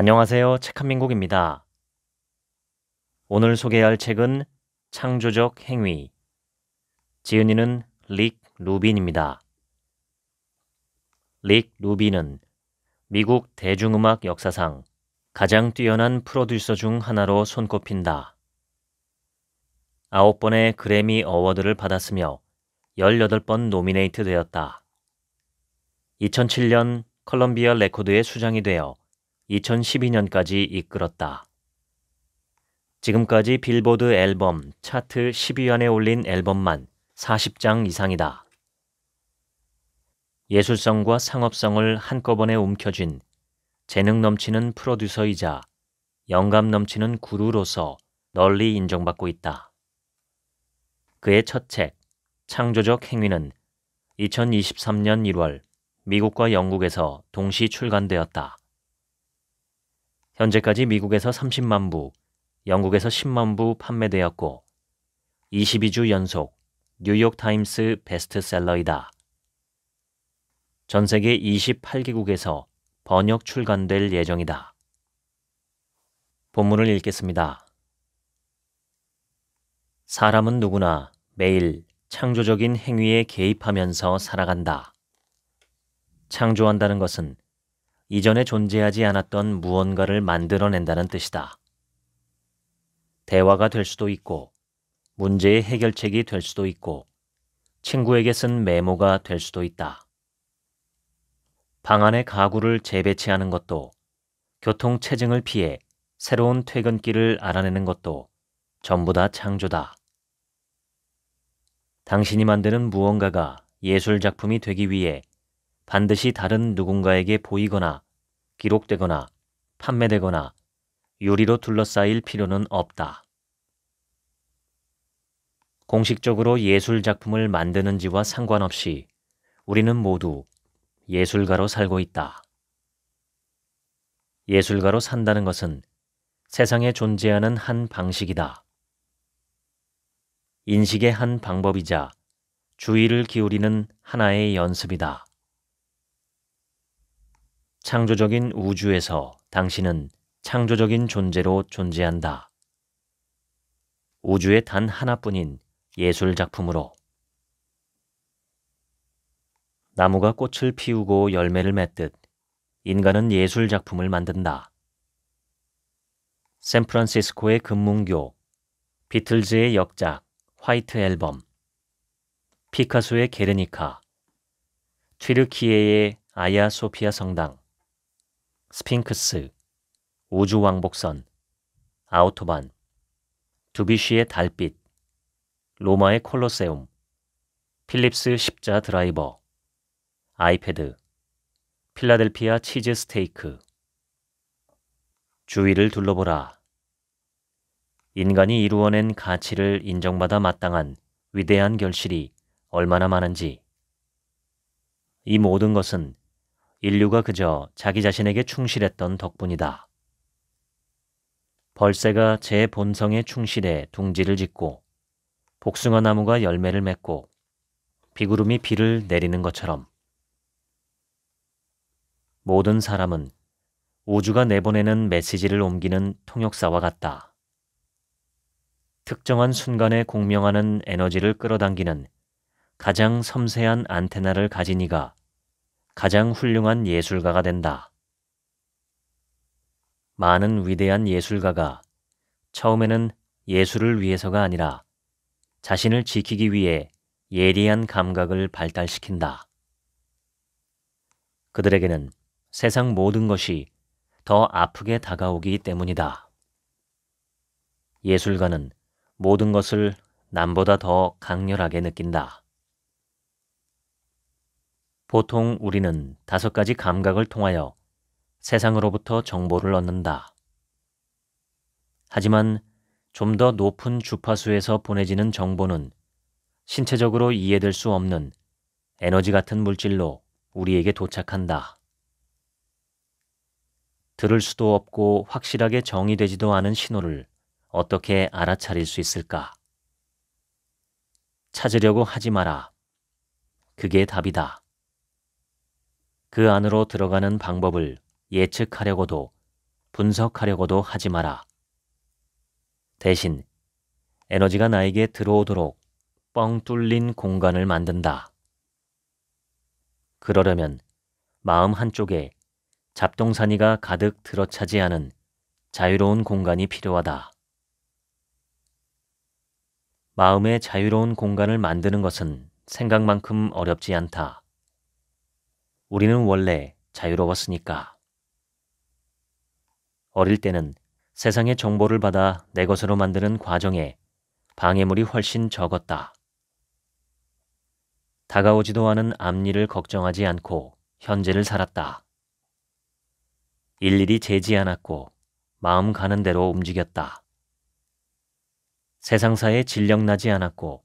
안녕하세요. 책한민국입니다. 오늘 소개할 책은 창조적 행위. 지은이는 릭 루빈입니다. 릭 루빈은 미국 대중음악 역사상 가장 뛰어난 프로듀서 중 하나로 손꼽힌다. 아홉 번의 그래미 어워드를 받았으며 18번 노미네이트 되었다. 2007년 컬럼비아 레코드의 수장이 되어 2012년까지 이끌었다. 지금까지 빌보드 앨범 차트 10위안에 올린 앨범만 40장 이상이다. 예술성과 상업성을 한꺼번에 움켜쥔 재능 넘치는 프로듀서이자 영감 넘치는 구루로서 널리 인정받고 있다. 그의 첫 책, 창조적 행위는 2023년 1월 미국과 영국에서 동시 출간되었다. 현재까지 미국에서 30만 부, 영국에서 10만 부 판매되었고 22주 연속 뉴욕타임스 베스트셀러이다. 전 세계 28개국에서 번역 출간될 예정이다. 본문을 읽겠습니다. 사람은 누구나 매일 창조적인 행위에 개입하면서 살아간다. 창조한다는 것은 이전에 존재하지 않았던 무언가를 만들어낸다는 뜻이다. 대화가 될 수도 있고, 문제의 해결책이 될 수도 있고, 친구에게 쓴 메모가 될 수도 있다. 방 안의 가구를 재배치하는 것도, 교통 체증을 피해 새로운 퇴근길을 알아내는 것도 전부 다 창조다. 당신이 만드는 무언가가 예술작품이 되기 위해 반드시 다른 누군가에게 보이거나 기록되거나 판매되거나 유리로 둘러싸일 필요는 없다. 공식적으로 예술 작품을 만드는지와 상관없이 우리는 모두 예술가로 살고 있다. 예술가로 산다는 것은 세상에 존재하는 한 방식이다. 인식의 한 방법이자 주의를 기울이는 하나의 연습이다. 창조적인 우주에서 당신은 창조적인 존재로 존재한다. 우주의 단 하나뿐인 예술 작품으로 나무가 꽃을 피우고 열매를 맺듯 인간은 예술 작품을 만든다. 샌프란시스코의 금문교, 비틀즈의 역작, 화이트 앨범, 피카소의 게르니카, 튀르키에의 아야 소피아 성당, 스핑크스, 우주왕복선, 아우토반, 두비쉬의 달빛, 로마의 콜로세움, 필립스 십자 드라이버, 아이패드, 필라델피아 치즈 스테이크. 주위를 둘러보라. 인간이 이루어낸 가치를 인정받아 마땅한 위대한 결실이 얼마나 많은지. 이 모든 것은 인류가 그저 자기 자신에게 충실했던 덕분이다. 벌새가 제 본성에 충실해 둥지를 짓고 복숭아 나무가 열매를 맺고 비구름이 비를 내리는 것처럼 모든 사람은 우주가 내보내는 메시지를 옮기는 통역사와 같다. 특정한 순간에 공명하는 에너지를 끌어당기는 가장 섬세한 안테나를 가진 이가 가장 훌륭한 예술가가 된다. 많은 위대한 예술가가 처음에는 예술을 위해서가 아니라 자신을 지키기 위해 예리한 감각을 발달시킨다. 그들에게는 세상 모든 것이 더 아프게 다가오기 때문이다. 예술가는 모든 것을 남보다 더 강렬하게 느낀다. 보통 우리는 다섯 가지 감각을 통하여 세상으로부터 정보를 얻는다. 하지만 좀 더 높은 주파수에서 보내지는 정보는 신체적으로 이해될 수 없는 에너지 같은 물질로 우리에게 도착한다. 들을 수도 없고 확실하게 정의되지도 않은 신호를 어떻게 알아차릴 수 있을까? 찾으려고 하지 마라. 그게 답이다. 그 안으로 들어가는 방법을 예측하려고도 분석하려고도 하지 마라. 대신 에너지가 나에게 들어오도록 뻥 뚫린 공간을 만든다. 그러려면 마음 한쪽에 잡동사니가 가득 들어차지 않은 자유로운 공간이 필요하다. 마음의 자유로운 공간을 만드는 것은 생각만큼 어렵지 않다. 우리는 원래 자유로웠으니까. 어릴 때는 세상의 정보를 받아 내 것으로 만드는 과정에 방해물이 훨씬 적었다. 다가오지도 않은 앞일을 걱정하지 않고 현재를 살았다. 일일이 재지 않았고 마음 가는 대로 움직였다. 세상사에 질력나지 않았고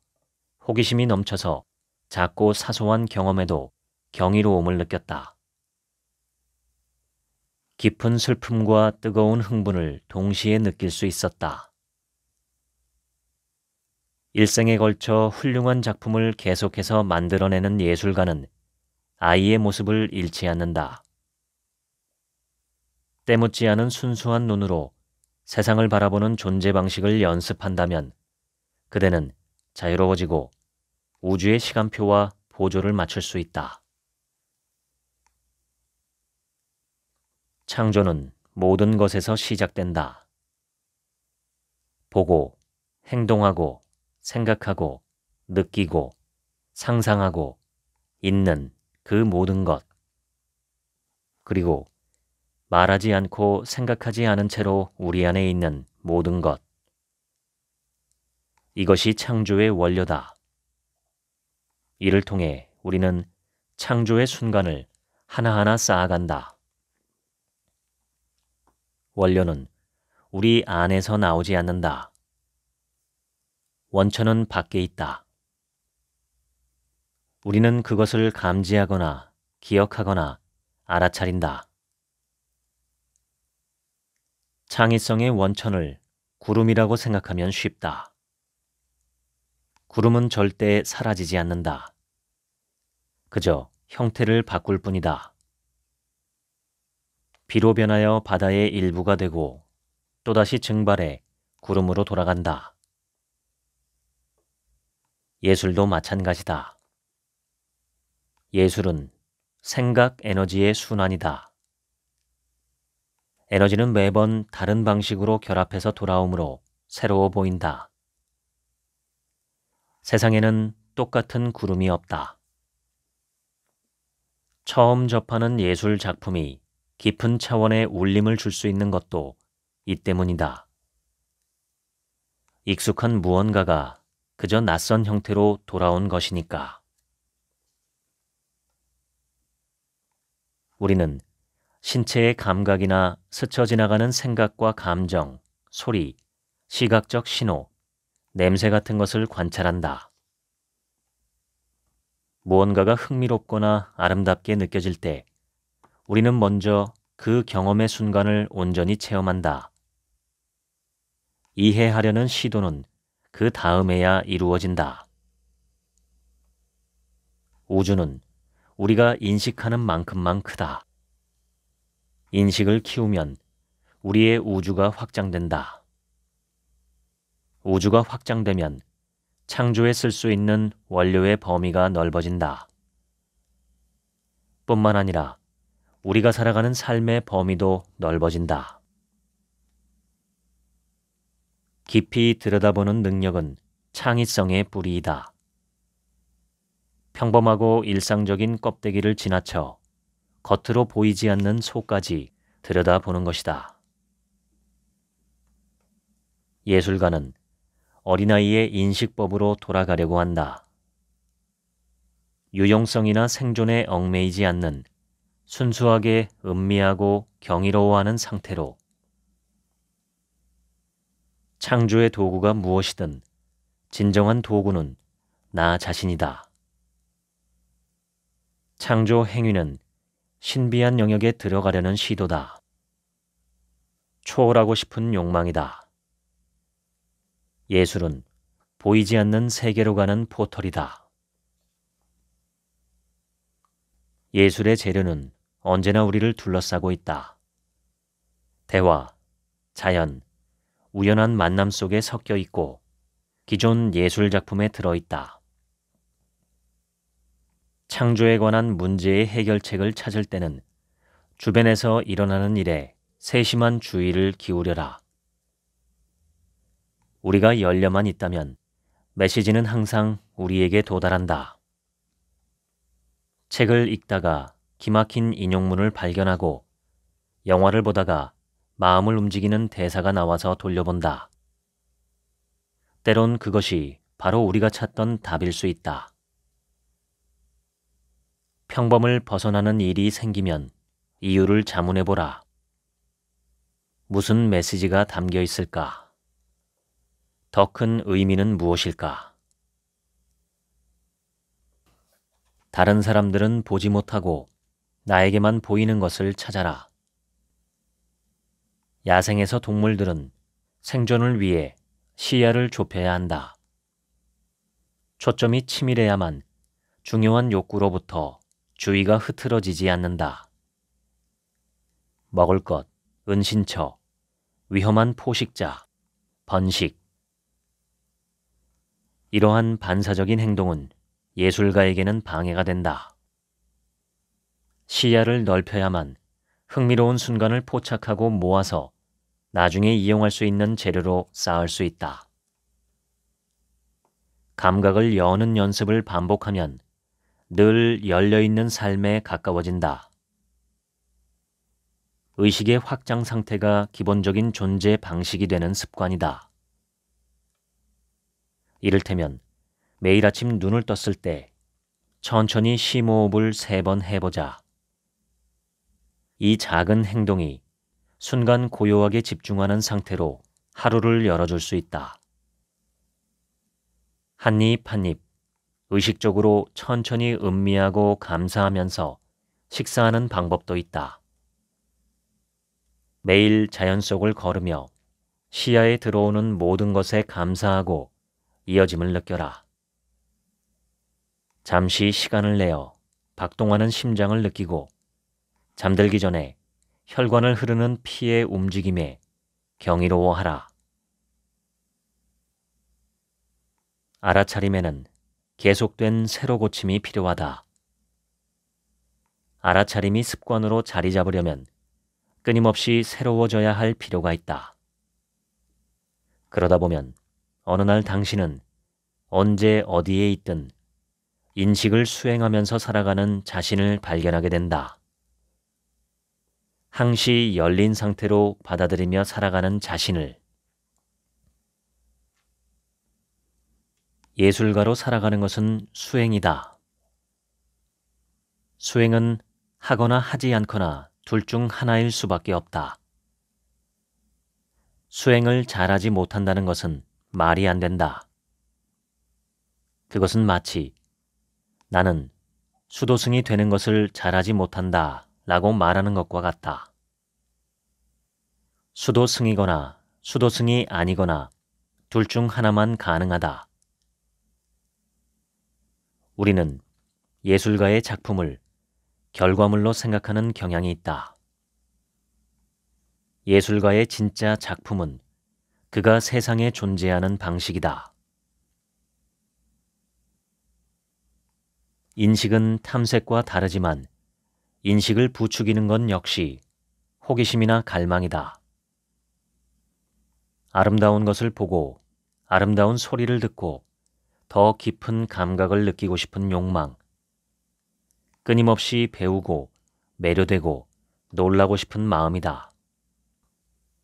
호기심이 넘쳐서 작고 사소한 경험에도 경이로움을 느꼈다. 깊은 슬픔과 뜨거운 흥분을 동시에 느낄 수 있었다. 일생에 걸쳐 훌륭한 작품을 계속해서 만들어내는 예술가는 아이의 모습을 잃지 않는다. 때묻지 않은 순수한 눈으로 세상을 바라보는 존재 방식을 연습한다면 그대는 자유로워지고 우주의 시간표와 보조를 맞출 수 있다. 창조는 모든 것에서 시작된다. 보고, 행동하고, 생각하고, 느끼고, 상상하고, 있는 그 모든 것. 그리고 말하지 않고 생각하지 않은 채로 우리 안에 있는 모든 것. 이것이 창조의 원료다. 이를 통해 우리는 창조의 순간을 하나하나 쌓아간다. 원료는 우리 안에서 나오지 않는다. 원천은 밖에 있다. 우리는 그것을 감지하거나 기억하거나 알아차린다. 창의성의 원천을 구름이라고 생각하면 쉽다. 구름은 절대 사라지지 않는다. 그저 형태를 바꿀 뿐이다. 비로 변하여 바다의 일부가 되고 또다시 증발해 구름으로 돌아간다. 예술도 마찬가지다. 예술은 생각 에너지의 순환이다. 에너지는 매번 다른 방식으로 결합해서 돌아오므로 새로워 보인다. 세상에는 똑같은 구름이 없다. 처음 접하는 예술 작품이 깊은 차원의 울림을 줄 수 있는 것도 이 때문이다. 익숙한 무언가가 그저 낯선 형태로 돌아온 것이니까. 우리는 신체의 감각이나 스쳐 지나가는 생각과 감정, 소리, 시각적 신호, 냄새 같은 것을 관찰한다. 무언가가 흥미롭거나 아름답게 느껴질 때 우리는 먼저 그 경험의 순간을 온전히 체험한다. 이해하려는 시도는 그 다음에야 이루어진다. 우주는 우리가 인식하는 만큼만 크다. 인식을 키우면 우리의 우주가 확장된다. 우주가 확장되면 창조에 쓸 수 있는 원료의 범위가 넓어진다. 뿐만 아니라 우리가 살아가는 삶의 범위도 넓어진다. 깊이 들여다보는 능력은 창의성의 뿌리이다. 평범하고 일상적인 껍데기를 지나쳐 겉으로 보이지 않는 속까지 들여다보는 것이다. 예술가는 어린아이의 인식법으로 돌아가려고 한다. 유용성이나 생존에 얽매이지 않는 순수하게 음미하고 경이로워하는 상태로 창조의 도구가 무엇이든 진정한 도구는 나 자신이다. 창조 행위는 신비한 영역에 들어가려는 시도다. 초월하고 싶은 욕망이다. 예술은 보이지 않는 세계로 가는 포털이다. 예술의 재료는 언제나 우리를 둘러싸고 있다. 대화, 자연, 우연한 만남 속에 섞여 있고 기존 예술 작품에 들어 있다. 창조에 관한 문제의 해결책을 찾을 때는 주변에서 일어나는 일에 세심한 주의를 기울여라. 우리가 열려만 있다면 메시지는 항상 우리에게 도달한다. 책을 읽다가 기막힌 인용문을 발견하고 영화를 보다가 마음을 움직이는 대사가 나와서 돌려본다. 때론 그것이 바로 우리가 찾던 답일 수 있다. 평범을 벗어나는 일이 생기면 이유를 자문해보라. 무슨 메시지가 담겨 있을까? 더 큰 의미는 무엇일까? 다른 사람들은 보지 못하고 나에게만 보이는 것을 찾아라. 야생에서 동물들은 생존을 위해 시야를 좁혀야 한다. 초점이 치밀해야만 중요한 욕구로부터 주의가 흐트러지지 않는다. 먹을 것, 은신처, 위험한 포식자, 번식. 이러한 반사적인 행동은 예술가에게는 방해가 된다. 시야를 넓혀야만 흥미로운 순간을 포착하고 모아서 나중에 이용할 수 있는 재료로 쌓을 수 있다. 감각을 여는 연습을 반복하면 늘 열려있는 삶에 가까워진다. 의식의 확장 상태가 기본적인 존재 방식이 되는 습관이다. 이를테면 매일 아침 눈을 떴을 때 천천히 심호흡을 세 번 해보자. 이 작은 행동이 순간 고요하게 집중하는 상태로 하루를 열어줄 수 있다. 한 입 한 입 의식적으로 천천히 음미하고 감사하면서 식사하는 방법도 있다. 매일 자연 속을 걸으며 시야에 들어오는 모든 것에 감사하고 이어짐을 느껴라. 잠시 시간을 내어 박동하는 심장을 느끼고 잠들기 전에 혈관을 흐르는 피의 움직임에 경이로워하라. 알아차림에는 계속된 새로 고침이 필요하다. 알아차림이 습관으로 자리 잡으려면 끊임없이 새로워져야 할 필요가 있다. 그러다 보면 어느 날 당신은 언제 어디에 있든 인식을 수행하면서 살아가는 자신을 발견하게 된다. 항시 열린 상태로 받아들이며 살아가는 자신을 예술가로 살아가는 것은 수행이다. 수행은 하거나 하지 않거나 둘 중 하나일 수밖에 없다. 수행을 잘하지 못한다는 것은 말이 안 된다. 그것은 마치 나는 수도승이 되는 것을 잘하지 못한다. 라고 말하는 것과 같다. 수도승이거나 수도승이 아니거나 둘 중 하나만 가능하다. 우리는 예술가의 작품을 결과물로 생각하는 경향이 있다. 예술가의 진짜 작품은 그가 세상에 존재하는 방식이다. 인식은 탐색과 다르지만 인식을 부추기는 건 역시 호기심이나 갈망이다. 아름다운 것을 보고 아름다운 소리를 듣고 더 깊은 감각을 느끼고 싶은 욕망. 끊임없이 배우고 매료되고 놀라고 싶은 마음이다.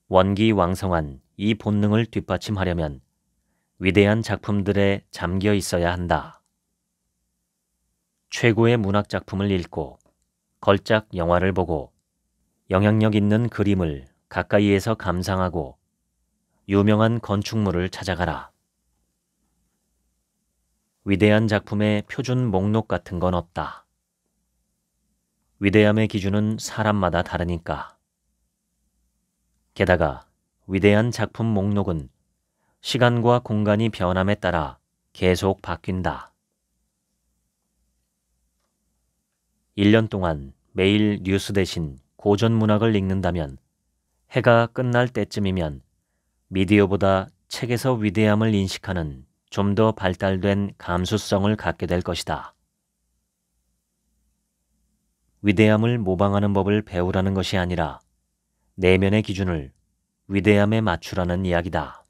원기 왕성한 이 본능을 뒷받침하려면 위대한 작품들에 잠겨 있어야 한다. 최고의 문학 작품을 읽고 걸작 영화를 보고 영향력 있는 그림을 가까이에서 감상하고 유명한 건축물을 찾아가라. 위대한 작품의 표준 목록 같은 건 없다. 위대함의 기준은 사람마다 다르니까. 게다가 위대한 작품 목록은 시간과 공간이 변함에 따라 계속 바뀐다. 1년 동안 매일 뉴스 대신 고전 문학을 읽는다면 해가 끝날 때쯤이면 미디어보다 책에서 위대함을 인식하는 좀 더 발달된 감수성을 갖게 될 것이다. 위대함을 모방하는 법을 배우라는 것이 아니라 내면의 기준을 위대함에 맞추라는 이야기다.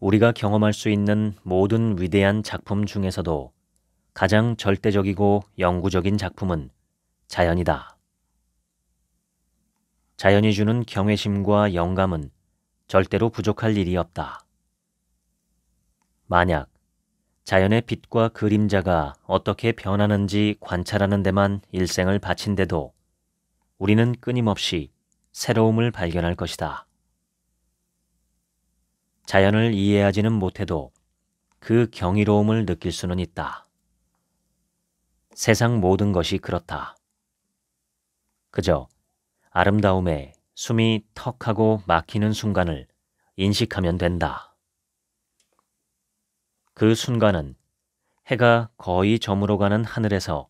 우리가 경험할 수 있는 모든 위대한 작품 중에서도 가장 절대적이고 영구적인 작품은 자연이다. 자연이 주는 경외심과 영감은 절대로 부족할 일이 없다. 만약 자연의 빛과 그림자가 어떻게 변하는지 관찰하는 데만 일생을 바친데도 우리는 끊임없이 새로움을 발견할 것이다. 자연을 이해하지는 못해도 그 경이로움을 느낄 수는 있다. 세상 모든 것이 그렇다. 그저 아름다움에 숨이 턱 하고 막히는 순간을 인식하면 된다. 그 순간은 해가 거의 저물어 가는 하늘에서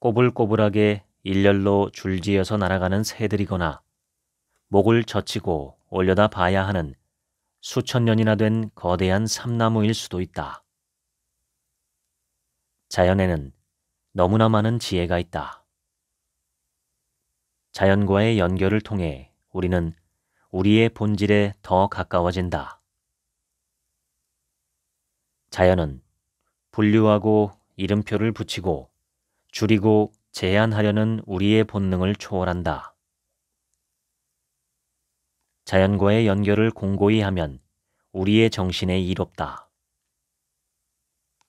꼬불꼬불하게 일렬로 줄지어서 날아가는 새들이거나 목을 젖히고 올려다 봐야 하는 수천 년이나 된 거대한 삼나무일 수도 있다. 자연에는 너무나 많은 지혜가 있다. 자연과의 연결을 통해 우리는 우리의 본질에 더 가까워진다. 자연은 분류하고 이름표를 붙이고 줄이고 제한하려는 우리의 본능을 초월한다. 자연과의 연결을 공고히 하면 우리의 정신에 이롭다.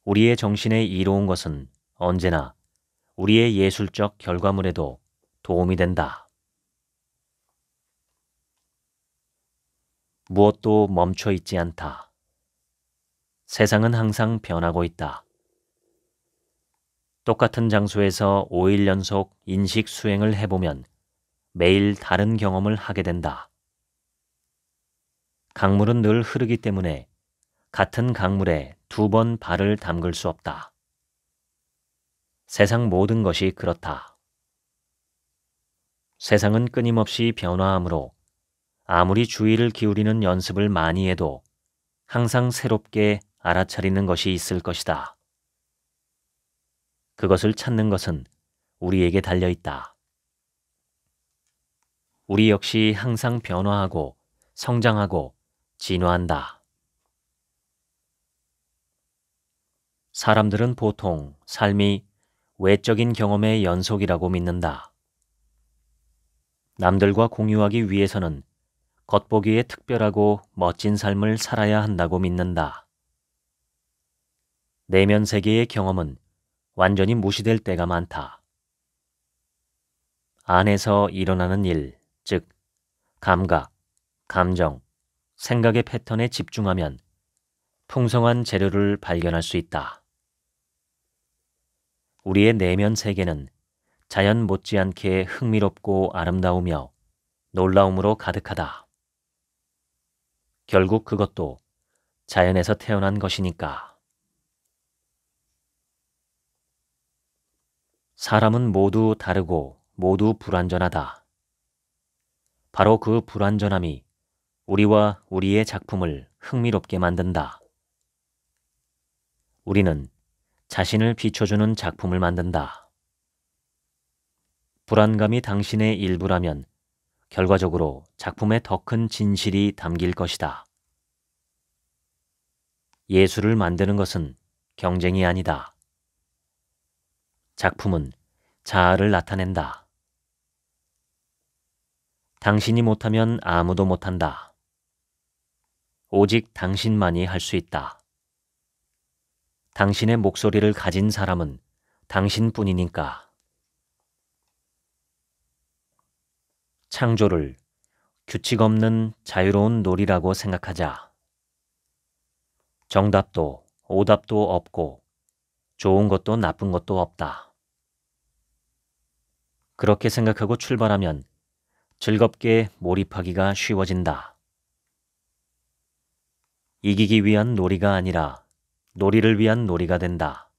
우리의 정신에 이로운 것은 언제나 우리의 예술적 결과물에도 도움이 된다. 무엇도 멈춰 있지 않다. 세상은 항상 변하고 있다. 똑같은 장소에서 5일 연속 인식 수행을 해보면 매일 다른 경험을 하게 된다. 강물은 늘 흐르기 때문에 같은 강물에 두 번 발을 담글 수 없다. 세상 모든 것이 그렇다. 세상은 끊임없이 변화하므로 아무리 주의를 기울이는 연습을 많이 해도 항상 새롭게 알아차리는 것이 있을 것이다. 그것을 찾는 것은 우리에게 달려 있다. 우리 역시 항상 변화하고 성장하고 진화한다. 사람들은 보통 삶이 외적인 경험의 연속이라고 믿는다. 남들과 공유하기 위해서는 겉보기에 특별하고 멋진 삶을 살아야 한다고 믿는다. 내면 세계의 경험은 완전히 무시될 때가 많다. 안에서 일어나는 일, 즉, 감각, 감정, 생각의 패턴에 집중하면 풍성한 재료를 발견할 수 있다. 우리의 내면 세계는 자연 못지않게 흥미롭고 아름다우며 놀라움으로 가득하다. 결국 그것도 자연에서 태어난 것이니까. 사람은 모두 다르고 모두 불완전하다. 바로 그 불완전함이 우리와 우리의 작품을 흥미롭게 만든다. 우리는 자신을 비춰주는 작품을 만든다. 불안감이 당신의 일부라면 결과적으로 작품에 더 큰 진실이 담길 것이다. 예술을 만드는 것은 경쟁이 아니다. 작품은 자아를 나타낸다. 당신이 못하면 아무도 못한다. 오직 당신만이 할 수 있다. 당신의 목소리를 가진 사람은 당신뿐이니까. 창조를 규칙 없는 자유로운 놀이라고 생각하자. 정답도 오답도 없고 좋은 것도 나쁜 것도 없다. 그렇게 생각하고 출발하면 즐겁게 몰입하기가 쉬워진다. 이기기 위한 놀이가 아니라 놀이를 위한 놀이가 된다.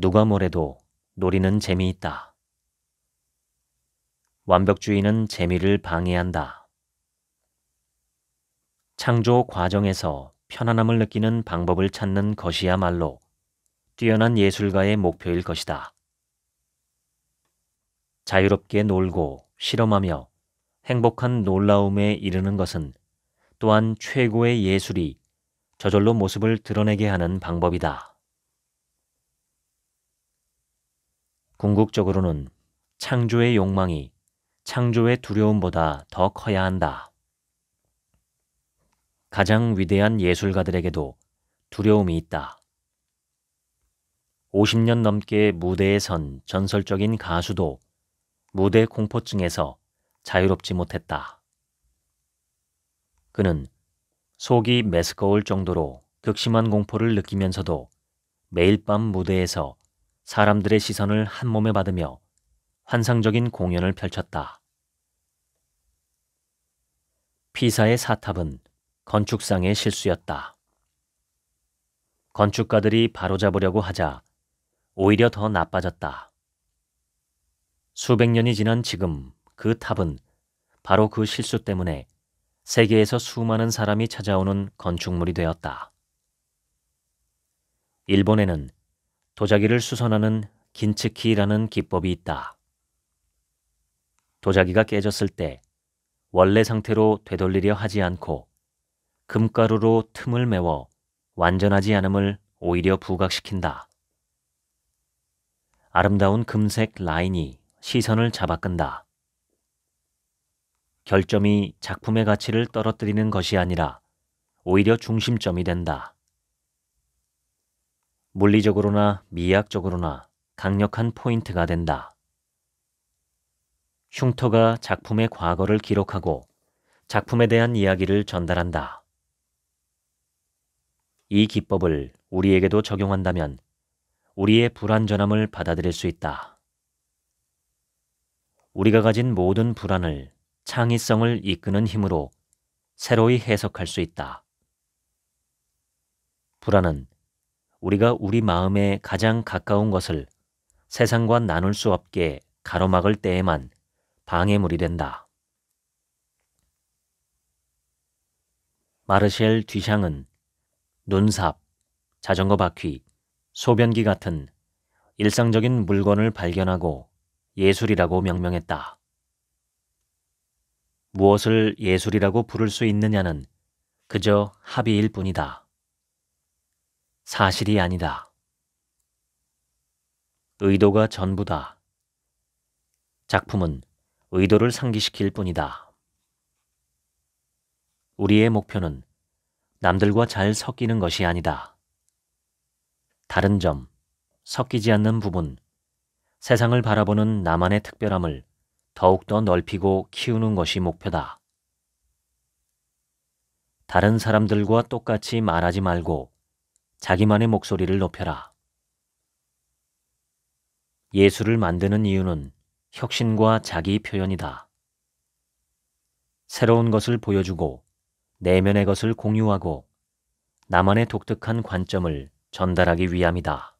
누가 뭐래도 놀이는 재미있다. 완벽주의는 재미를 방해한다. 창조 과정에서 편안함을 느끼는 방법을 찾는 것이야말로 뛰어난 예술가의 목표일 것이다. 자유롭게 놀고 실험하며 행복한 놀라움에 이르는 것은 또한 최고의 예술이 저절로 모습을 드러내게 하는 방법이다. 궁극적으로는 창조의 욕망이 창조의 두려움보다 더 커야 한다. 가장 위대한 예술가들에게도 두려움이 있다. 50년 넘게 무대에 선 전설적인 가수도 무대 공포증에서 자유롭지 못했다. 그는 속이 메스꺼울 정도로 극심한 공포를 느끼면서도 매일 밤 무대에서 사람들의 시선을 한 몸에 받으며 환상적인 공연을 펼쳤다. 피사의 사탑은 건축상의 실수였다. 건축가들이 바로잡으려고 하자 오히려 더 나빠졌다. 수백 년이 지난 지금 그 탑은 바로 그 실수 때문에 세계에서 수많은 사람이 찾아오는 건축물이 되었다. 일본에는 도자기를 수선하는 긴츠키라는 기법이 있다. 도자기가 깨졌을 때 원래 상태로 되돌리려 하지 않고 금가루로 틈을 메워 완전하지 않음을 오히려 부각시킨다. 아름다운 금색 라인이 시선을 잡아끈다. 결점이 작품의 가치를 떨어뜨리는 것이 아니라 오히려 중심점이 된다. 물리적으로나 미학적으로나 강력한 포인트가 된다. 흉터가 작품의 과거를 기록하고 작품에 대한 이야기를 전달한다. 이 기법을 우리에게도 적용한다면 우리의 불안전함을 받아들일 수 있다. 우리가 가진 모든 불안을 창의성을 이끄는 힘으로 새로이 해석할 수 있다. 불안은 우리가 우리 마음에 가장 가까운 것을 세상과 나눌 수 없게 가로막을 때에만 방해물이 된다. 마르셸 뒤샹은 눈삽, 자전거 바퀴, 소변기 같은 일상적인 물건을 발견하고 예술이라고 명명했다. 무엇을 예술이라고 부를 수 있느냐는 그저 합의일 뿐이다. 사실이 아니다. 의도가 전부다. 작품은 의도를 상기시킬 뿐이다. 우리의 목표는 남들과 잘 섞이는 것이 아니다. 다른 점, 섞이지 않는 부분, 세상을 바라보는 나만의 특별함을 더욱더 넓히고 키우는 것이 목표다. 다른 사람들과 똑같이 말하지 말고 자기만의 목소리를 높여라. 예술을 만드는 이유는 혁신과 자기 표현이다. 새로운 것을 보여주고 내면의 것을 공유하고 나만의 독특한 관점을 전달하기 위함이다.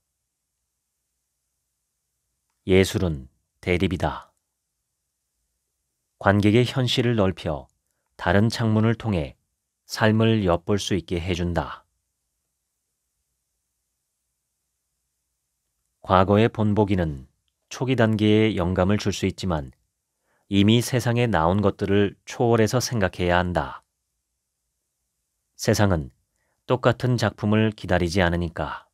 예술은 대립이다. 관객의 현실을 넓혀 다른 창문을 통해 삶을 엿볼 수 있게 해준다. 과거의 본보기는 초기 단계에 영감을 줄 수 있지만 이미 세상에 나온 것들을 초월해서 생각해야 한다. 세상은 똑같은 작품을 기다리지 않으니까.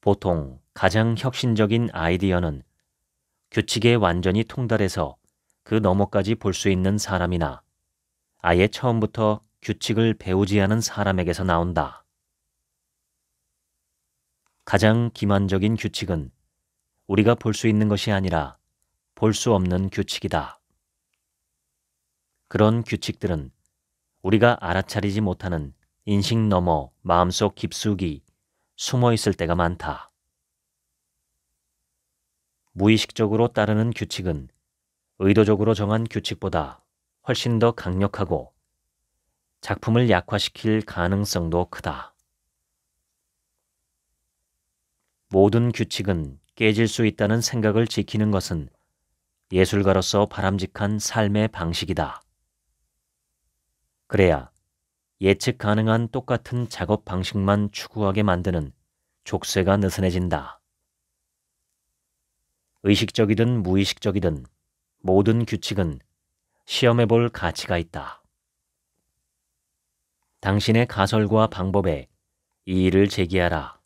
보통 가장 혁신적인 아이디어는 규칙에 완전히 통달해서 그 너머까지 볼 수 있는 사람이나 아예 처음부터 규칙을 배우지 않은 사람에게서 나온다. 가장 기만적인 규칙은 우리가 볼 수 있는 것이 아니라 볼 수 없는 규칙이다. 그런 규칙들은 우리가 알아차리지 못하는 인식 너머 마음속 깊숙이 숨어 있을 때가 많다. 무의식적으로 따르는 규칙은 의도적으로 정한 규칙보다 훨씬 더 강력하고 작품을 약화시킬 가능성도 크다. 모든 규칙은 깨질 수 있다는 생각을 지키는 것은 예술가로서 바람직한 삶의 방식이다. 그래야 예측 가능한 똑같은 작업 방식만 추구하게 만드는 족쇄가 느슨해진다. 의식적이든 무의식적이든 모든 규칙은 시험해 볼 가치가 있다. 당신의 가설과 방법에 이의를 제기하라.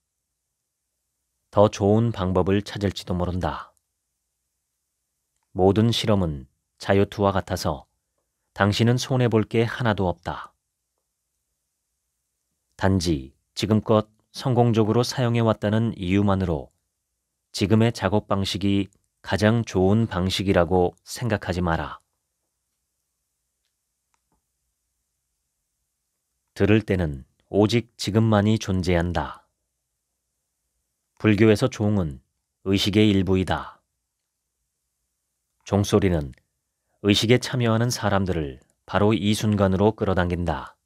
더 좋은 방법을 찾을지도 모른다. 모든 실험은 자유투와 같아서 당신은 손해볼 게 하나도 없다. 단지 지금껏 성공적으로 사용해왔다는 이유만으로 지금의 작업 방식이 가장 좋은 방식이라고 생각하지 마라. 들을 때는 오직 지금만이 존재한다. 불교에서 종은 의식의 일부이다. 종소리는 의식에 참여하는 사람들을 바로 이 순간으로 끌어당긴다.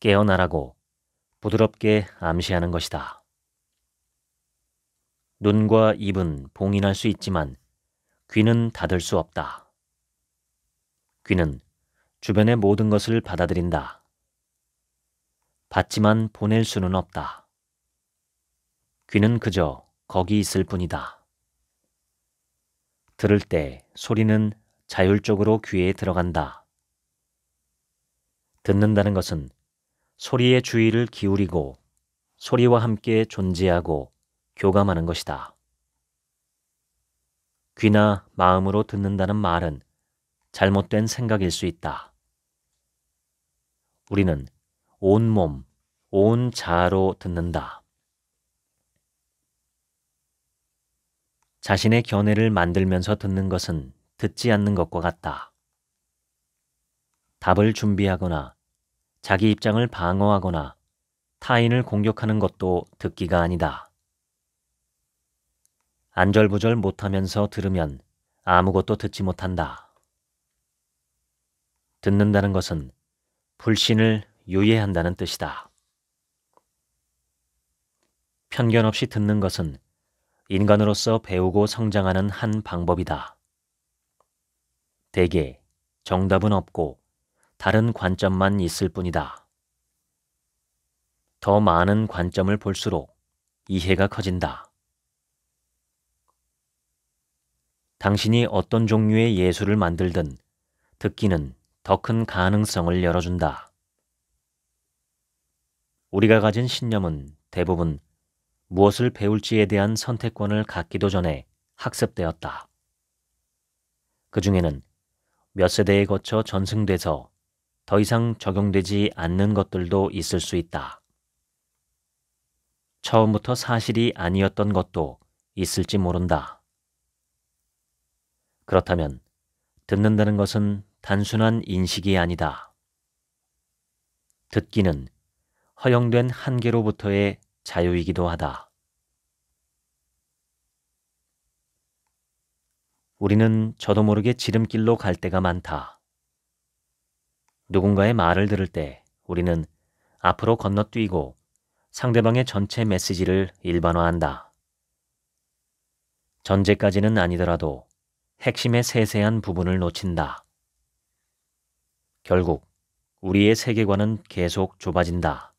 깨어나라고 부드럽게 암시하는 것이다. 눈과 입은 봉인할 수 있지만 귀는 닫을 수 없다. 귀는 주변의 모든 것을 받아들인다. 받지만 보낼 수는 없다. 귀는 그저 거기 있을 뿐이다. 들을 때 소리는 자율적으로 귀에 들어간다. 듣는다는 것은 소리에 주의를 기울이고 소리와 함께 존재하고 교감하는 것이다. 귀나 마음으로 듣는다는 말은 잘못된 생각일 수 있다. 우리는 온 몸, 온 자아로 듣는다. 자신의 견해를 만들면서 듣는 것은 듣지 않는 것과 같다. 답을 준비하거나 자기 입장을 방어하거나 타인을 공격하는 것도 듣기가 아니다. 안절부절 못하면서 들으면 아무것도 듣지 못한다. 듣는다는 것은 불신을 유예한다는 뜻이다. 편견 없이 듣는 것은 인간으로서 배우고 성장하는 한 방법이다. 대개 정답은 없고 다른 관점만 있을 뿐이다. 더 많은 관점을 볼수록 이해가 커진다. 당신이 어떤 종류의 예술을 만들든 듣기는 더 큰 가능성을 열어준다. 우리가 가진 신념은 대부분 무엇을 배울지에 대한 선택권을 갖기도 전에 학습되었다. 그 중에는 몇 세대에 거쳐 전승돼서 더 이상 적용되지 않는 것들도 있을 수 있다. 처음부터 사실이 아니었던 것도 있을지 모른다. 그렇다면 듣는다는 것은 단순한 인식이 아니다. 듣기는 허용된 한계로부터의 자유이기도 하다. 우리는 저도 모르게 지름길로 갈 때가 많다. 누군가의 말을 들을 때 우리는 앞으로 건너뛰고 상대방의 전체 메시지를 일반화한다. 전제까지는 아니더라도 핵심의 세세한 부분을 놓친다. 결국 우리의 세계관은 계속 좁아진다.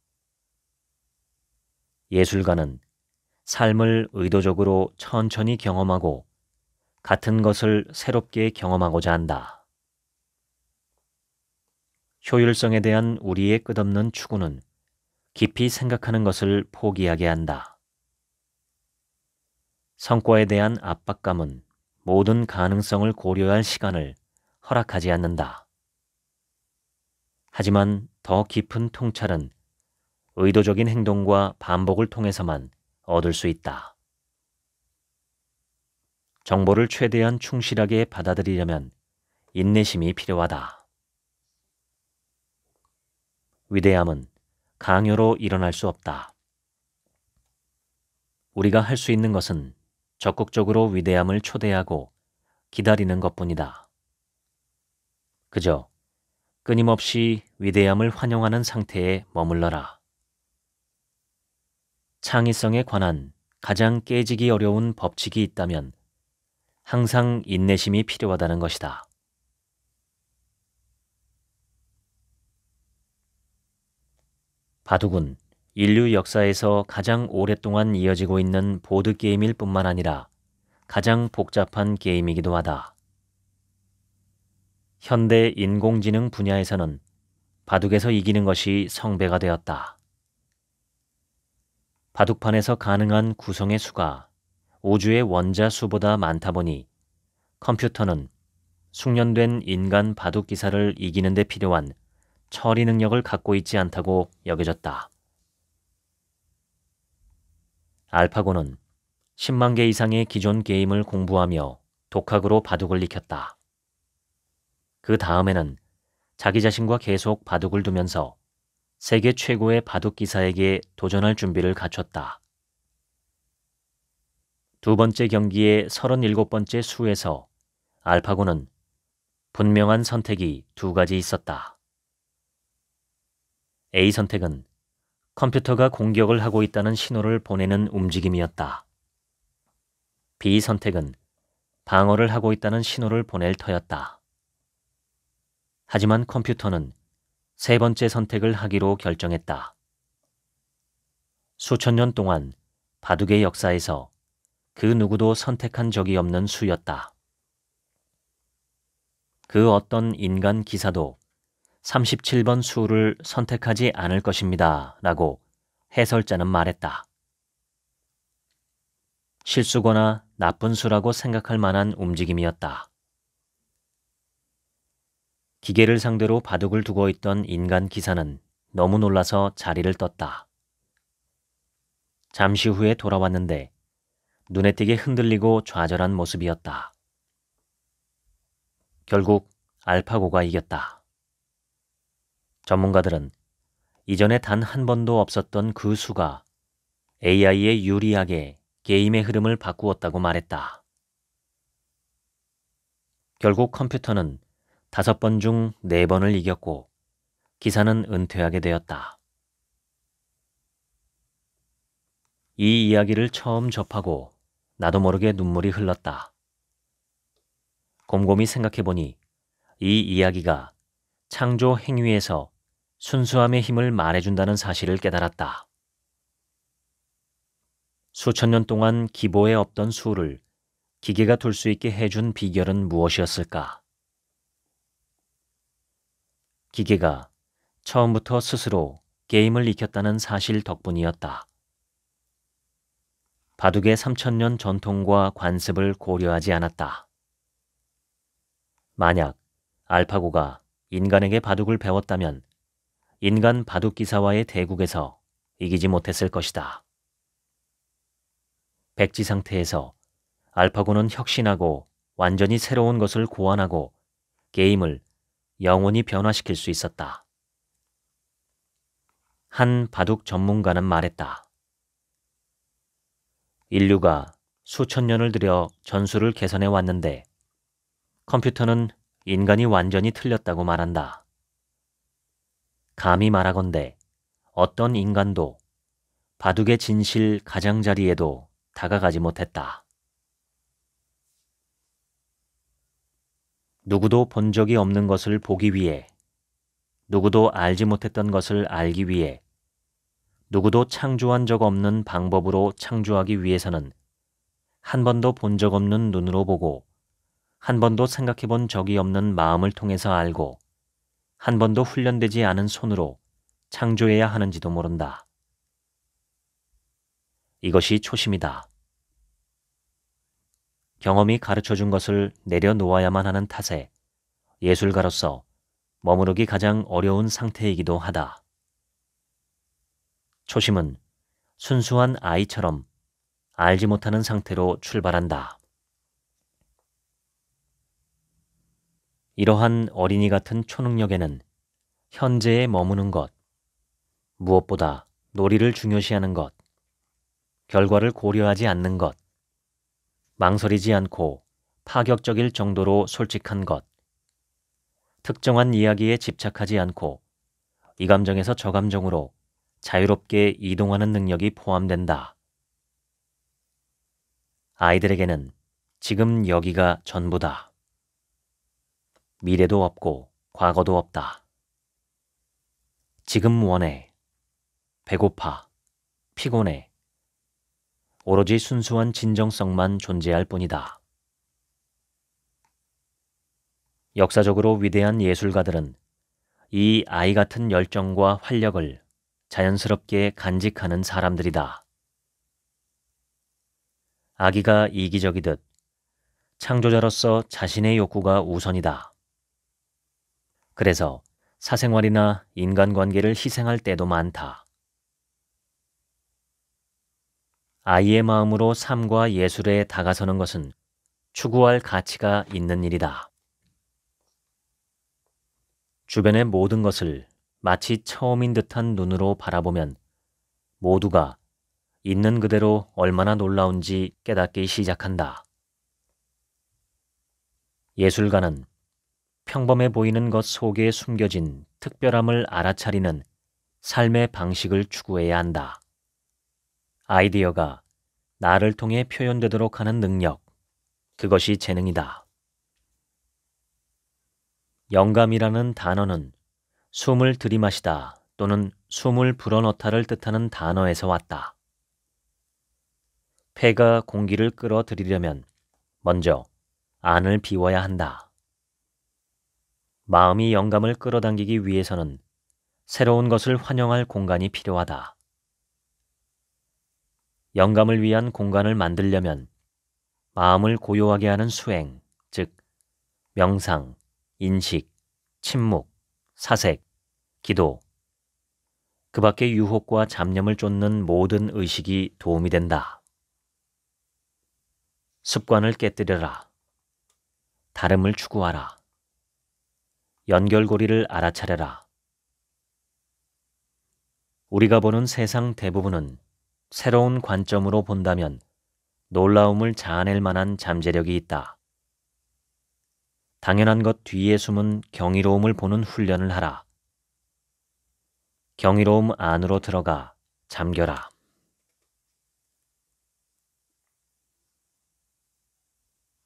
예술가는 삶을 의도적으로 천천히 경험하고 같은 것을 새롭게 경험하고자 한다. 효율성에 대한 우리의 끝없는 추구는 깊이 생각하는 것을 포기하게 한다. 성과에 대한 압박감은 모든 가능성을 고려할 시간을 허락하지 않는다. 하지만 더 깊은 통찰은 의도적인 행동과 반복을 통해서만 얻을 수 있다. 정보를 최대한 충실하게 받아들이려면 인내심이 필요하다. 위대함은 강요로 일어날 수 없다. 우리가 할 수 있는 것은 적극적으로 위대함을 초대하고 기다리는 것뿐이다. 그저 끊임없이 위대함을 환영하는 상태에 머물러라. 창의성에 관한 가장 깨지기 어려운 법칙이 있다면 항상 인내심이 필요하다는 것이다. 바둑은 인류 역사에서 가장 오랫동안 이어지고 있는 보드게임일 뿐만 아니라 가장 복잡한 게임이기도 하다. 현대 인공지능 분야에서는 바둑에서 이기는 것이 성배가 되었다. 바둑판에서 가능한 구성의 수가 우주의 원자 수보다 많다 보니 컴퓨터는 숙련된 인간 바둑 기사를 이기는 데 필요한 처리 능력을 갖고 있지 않다고 여겨졌다. 알파고는 10만 개 이상의 기존 게임을 공부하며 독학으로 바둑을 익혔다. 그 다음에는 자기 자신과 계속 바둑을 두면서 세계 최고의 바둑 기사에게 도전할 준비를 갖췄다. 두 번째 경기의 37번째 수에서 알파고는 분명한 선택이 두 가지 있었다. A 선택은 컴퓨터가 공격을 하고 있다는 신호를 보내는 움직임이었다. B 선택은 방어를 하고 있다는 신호를 보낼 터였다. 하지만 컴퓨터는 세 번째 선택을 하기로 결정했다. 수천 년 동안 바둑의 역사에서 그 누구도 선택한 적이 없는 수였다. 그 어떤 인간 기사도 37번 수를 선택하지 않을 것입니다. 라고 해설자는 말했다. 실수거나 나쁜 수라고 생각할 만한 움직임이었다. 기계를 상대로 바둑을 두고 있던 인간 기사는 너무 놀라서 자리를 떴다. 잠시 후에 돌아왔는데 눈에 띄게 흔들리고 좌절한 모습이었다. 결국 알파고가 이겼다. 전문가들은 이전에 단 한 번도 없었던 그 수가 AI에 유리하게 게임의 흐름을 바꾸었다고 말했다. 결국 컴퓨터는 다섯 번 중 네 번을 이겼고 기사는 은퇴하게 되었다. 이 이야기를 처음 접하고 나도 모르게 눈물이 흘렀다. 곰곰이 생각해보니 이 이야기가 창조 행위에서 순수함의 힘을 말해준다는 사실을 깨달았다. 수천 년 동안 기보에 없던 수를 기계가 둘 수 있게 해준 비결은 무엇이었을까? 기계가 처음부터 스스로 게임을 익혔다는 사실 덕분이었다. 바둑의 3천년 전통과 관습을 고려하지 않았다. 만약 알파고가 인간에게 바둑을 배웠다면 인간 바둑기사와의 대국에서 이기지 못했을 것이다. 백지 상태에서 알파고는 혁신하고 완전히 새로운 것을 고안하고 게임을 영원히 변화시킬 수 있었다. 한 바둑 전문가는 말했다. 인류가 수천 년을 들여 전술을 개선해 왔는데 컴퓨터는 인간이 완전히 틀렸다고 말한다. 감히 말하건대 어떤 인간도 바둑의 진실 가장자리에도 다가가지 못했다. 누구도 본 적이 없는 것을 보기 위해, 누구도 알지 못했던 것을 알기 위해, 누구도 창조한 적 없는 방법으로 창조하기 위해서는 한 번도 본 적 없는 눈으로 보고, 한 번도 생각해 본 적이 없는 마음을 통해서 알고, 한 번도 훈련되지 않은 손으로 창조해야 하는지도 모른다. 이것이 초심이다. 경험이 가르쳐 준 것을 내려놓아야만 하는 탓에 예술가로서 머무르기 가장 어려운 상태이기도 하다. 초심은 순수한 아이처럼 알지 못하는 상태로 출발한다. 이러한 어린이 같은 초능력에는 현재에 머무는 것, 무엇보다 놀이를 중요시하는 것, 결과를 고려하지 않는 것, 망설이지 않고 파격적일 정도로 솔직한 것, 특정한 이야기에 집착하지 않고 이 감정에서 저 감정으로 자유롭게 이동하는 능력이 포함된다. 아이들에게는 지금 여기가 전부다. 미래도 없고 과거도 없다. 지금 원해. 배고파. 피곤해. 오로지 순수한 진정성만 존재할 뿐이다. 역사적으로 위대한 예술가들은 이 아이 같은 열정과 활력을 자연스럽게 간직하는 사람들이다. 아기가 이기적이듯 창조자로서 자신의 욕구가 우선이다. 그래서 사생활이나 인간관계를 희생할 때도 많다. 아이의 마음으로 삶과 예술에 다가서는 것은 추구할 가치가 있는 일이다. 주변의 모든 것을 마치 처음인 듯한 눈으로 바라보면 모두가 있는 그대로 얼마나 놀라운지 깨닫기 시작한다. 예술가는 평범해 보이는 것 속에 숨겨진 특별함을 알아차리는 삶의 방식을 추구해야 한다. 아이디어가 나를 통해 표현되도록 하는 능력, 그것이 재능이다. 영감이라는 단어는 숨을 들이마시다 또는 숨을 불어넣다를 뜻하는 단어에서 왔다. 폐가 공기를 끌어들이려면 먼저 안을 비워야 한다. 마음이 영감을 끌어당기기 위해서는 새로운 것을 환영할 공간이 필요하다. 영감을 위한 공간을 만들려면 마음을 고요하게 하는 수행, 즉, 명상, 인식, 침묵, 사색, 기도, 그 밖의 유혹과 잡념을 쫓는 모든 의식이 도움이 된다. 습관을 깨뜨려라. 다름을 추구하라. 연결고리를 알아차려라. 우리가 보는 세상 대부분은 새로운 관점으로 본다면 놀라움을 자아낼 만한 잠재력이 있다. 당연한 것 뒤에 숨은 경이로움을 보는 훈련을 하라. 경이로움 안으로 들어가 잠겨라.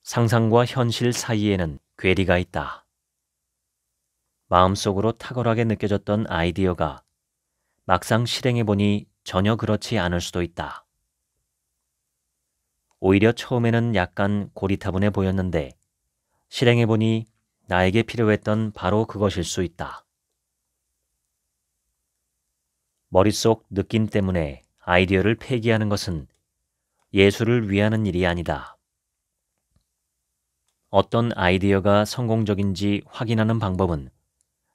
상상과 현실 사이에는 괴리가 있다. 마음속으로 탁월하게 느껴졌던 아이디어가 막상 실행해보니 전혀 그렇지 않을 수도 있다. 오히려 처음에는 약간 고리타분해 보였는데 실행해보니 나에게 필요했던 바로 그것일 수 있다. 머릿속 느낌 때문에 아이디어를 폐기하는 것은 예술을 위하는 일이 아니다. 어떤 아이디어가 성공적인지 확인하는 방법은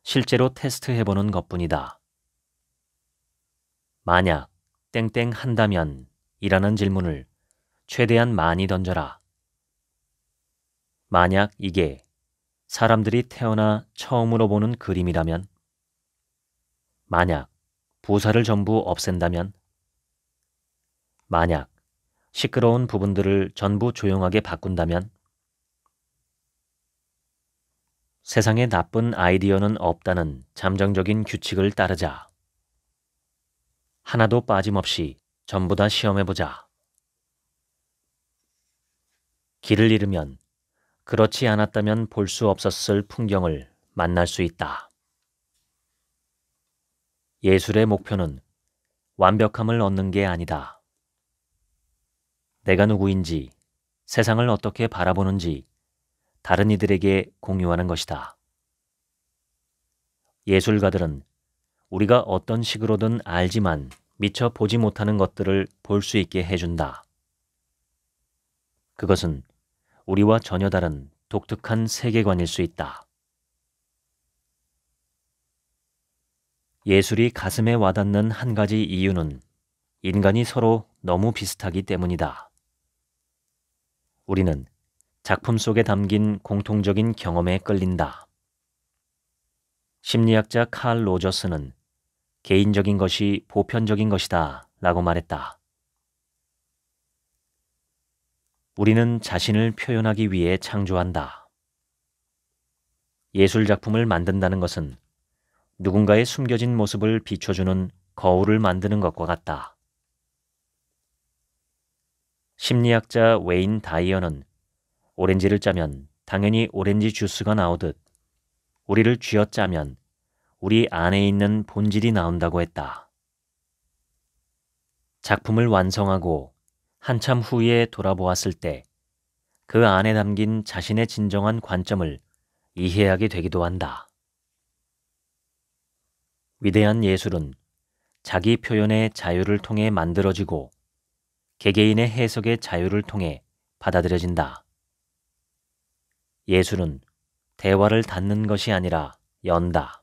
실제로 테스트해보는 것뿐이다. 만약 땡땡 한다면 이라는 질문을 최대한 많이 던져라. 만약 이게 사람들이 태어나 처음으로 보는 그림이라면, 만약 부사를 전부 없앤다면, 만약 시끄러운 부분들을 전부 조용하게 바꾼다면, 세상에 나쁜 아이디어는 없다는 잠정적인 규칙을 따르자. 하나도 빠짐없이 전부 다 시험해보자. 길을 잃으면 그렇지 않았다면 볼 수 없었을 풍경을 만날 수 있다. 예술의 목표는 완벽함을 얻는 게 아니다. 내가 누구인지, 세상을 어떻게 바라보는지, 다른 이들에게 공유하는 것이다. 예술가들은 우리가 어떤 식으로든 알지만 미처 보지 못하는 것들을 볼 수 있게 해준다. 그것은 우리와 전혀 다른 독특한 세계관일 수 있다. 예술이 가슴에 와닿는 한 가지 이유는 인간이 서로 너무 비슷하기 때문이다. 우리는 작품 속에 담긴 공통적인 경험에 끌린다. 심리학자 칼 로저스는 개인적인 것이 보편적인 것이다 라고 말했다. 우리는 자신을 표현하기 위해 창조한다. 예술 작품을 만든다는 것은 누군가의 숨겨진 모습을 비춰주는 거울을 만드는 것과 같다. 심리학자 웨인 다이어는 오렌지를 짜면 당연히 오렌지 주스가 나오듯 우리를 쥐어짜면 우리 안에 있는 본질이 나온다고 했다. 작품을 완성하고 한참 후에 돌아보았을 때 그 안에 담긴 자신의 진정한 관점을 이해하게 되기도 한다. 위대한 예술은 자기 표현의 자유를 통해 만들어지고 개개인의 해석의 자유를 통해 받아들여진다. 예수는 대화를 닫는 것이 아니라 연다.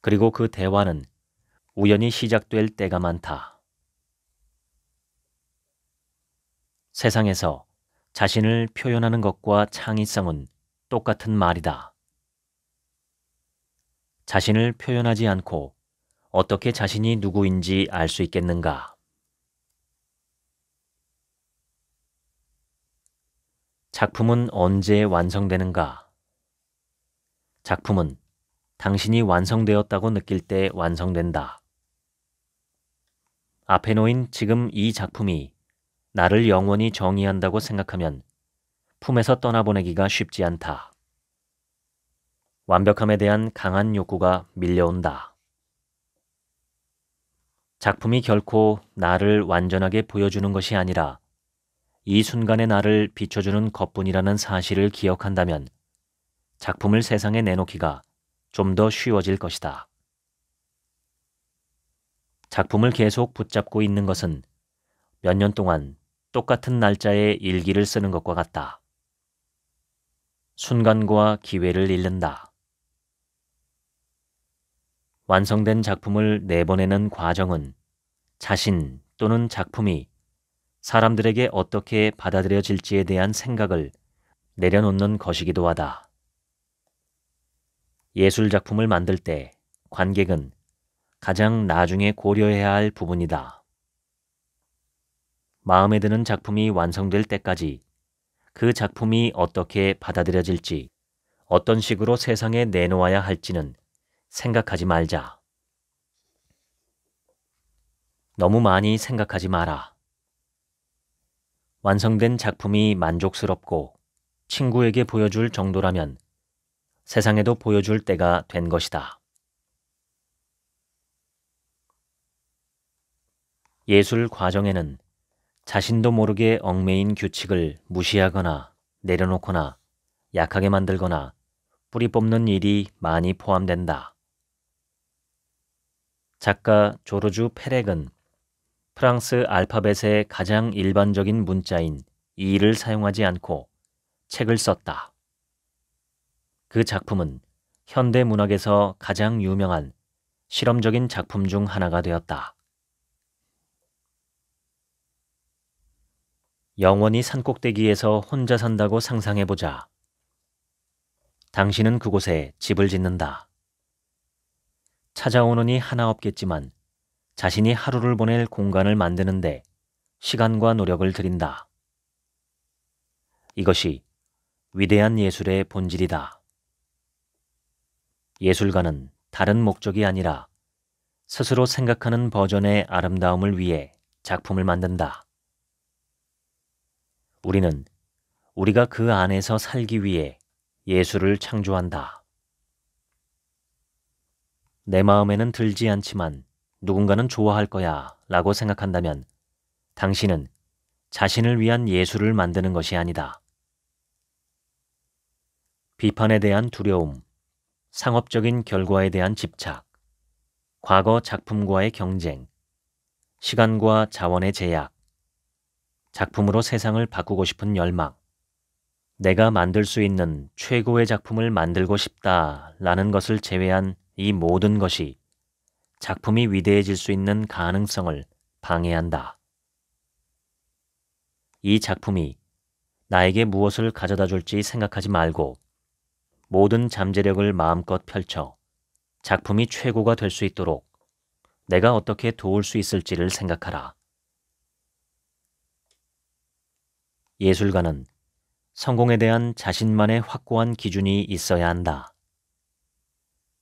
그리고 그 대화는 우연히 시작될 때가 많다. 세상에서 자신을 표현하는 것과 창의성은 똑같은 말이다. 자신을 표현하지 않고 어떻게 자신이 누구인지 알 수 있겠는가? 작품은 언제 완성되는가? 작품은 당신이 완성되었다고 느낄 때 완성된다. 앞에 놓인 지금 이 작품이 나를 영원히 정의한다고 생각하면 품에서 떠나보내기가 쉽지 않다. 완벽함에 대한 강한 욕구가 밀려온다. 작품이 결코 나를 완전하게 보여주는 것이 아니라 이 순간의 나를 비춰주는 것뿐이라는 사실을 기억한다면 작품을 세상에 내놓기가 좀 더 쉬워질 것이다. 작품을 계속 붙잡고 있는 것은 몇 년 동안 똑같은 날짜에 일기를 쓰는 것과 같다. 순간과 기회를 잃는다. 완성된 작품을 내보내는 과정은 자신 또는 작품이 사람들에게 어떻게 받아들여질지에 대한 생각을 내려놓는 것이기도 하다. 예술 작품을 만들 때 관객은 가장 나중에 고려해야 할 부분이다. 마음에 드는 작품이 완성될 때까지 그 작품이 어떻게 받아들여질지, 어떤 식으로 세상에 내놓아야 할지는 생각하지 말자. 너무 많이 생각하지 마라. 완성된 작품이 만족스럽고 친구에게 보여줄 정도라면 세상에도 보여줄 때가 된 것이다. 예술 과정에는 자신도 모르게 얽매인 규칙을 무시하거나 내려놓거나 약하게 만들거나 뿌리 뽑는 일이 많이 포함된다. 작가 조르주 페렉은 프랑스 알파벳의 가장 일반적인 문자인 이를 사용하지 않고 책을 썼다. 그 작품은 현대 문학에서 가장 유명한 실험적인 작품 중 하나가 되었다. 영원히 산꼭대기에서 혼자 산다고 상상해보자. 당신은 그곳에 집을 짓는다. 찾아오느니 하나 없겠지만 자신이 하루를 보낼 공간을 만드는데 시간과 노력을 들인다. 이것이 위대한 예술의 본질이다. 예술가는 다른 목적이 아니라 스스로 생각하는 버전의 아름다움을 위해 작품을 만든다. 우리는 우리가 그 안에서 살기 위해 예술을 창조한다. 내 마음에는 들지 않지만 누군가는 좋아할 거야 라고 생각한다면 당신은 자신을 위한 예술을 만드는 것이 아니다. 비판에 대한 두려움, 상업적인 결과에 대한 집착, 과거 작품과의 경쟁, 시간과 자원의 제약, 작품으로 세상을 바꾸고 싶은 열망, 내가 만들 수 있는 최고의 작품을 만들고 싶다 라는 것을 제외한 이 모든 것이 작품이 위대해질 수 있는 가능성을 방해한다. 이 작품이 나에게 무엇을 가져다 줄지 생각하지 말고 모든 잠재력을 마음껏 펼쳐 작품이 최고가 될 수 있도록 내가 어떻게 도울 수 있을지를 생각하라. 예술가는 성공에 대한 자신만의 확고한 기준이 있어야 한다.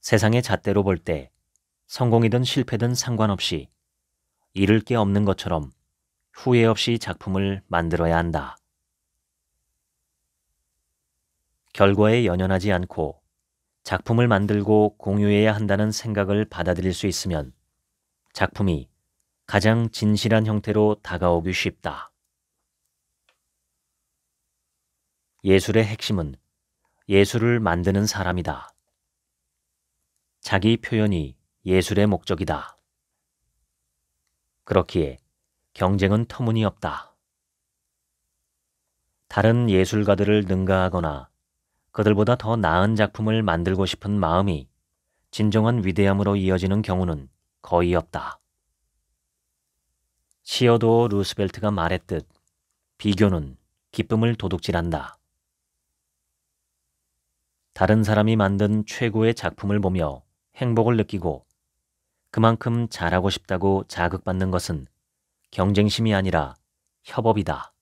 세상의 잣대로 볼때 성공이든 실패든 상관없이 잃을 게 없는 것처럼 후회 없이 작품을 만들어야 한다. 결과에 연연하지 않고 작품을 만들고 공유해야 한다는 생각을 받아들일 수 있으면 작품이 가장 진실한 형태로 다가오기 쉽다. 예술의 핵심은 예술을 만드는 사람이다. 자기 표현이 예술의 목적이다. 그렇기에 경쟁은 터무니없다. 다른 예술가들을 능가하거나 그들보다 더 나은 작품을 만들고 싶은 마음이 진정한 위대함으로 이어지는 경우는 거의 없다. 시어도 루스벨트가 말했듯 비교는 기쁨을 도둑질한다. 다른 사람이 만든 최고의 작품을 보며 행복을 느끼고 그만큼 잘하고 싶다고 자극받는 것은 경쟁심이 아니라 협업이다.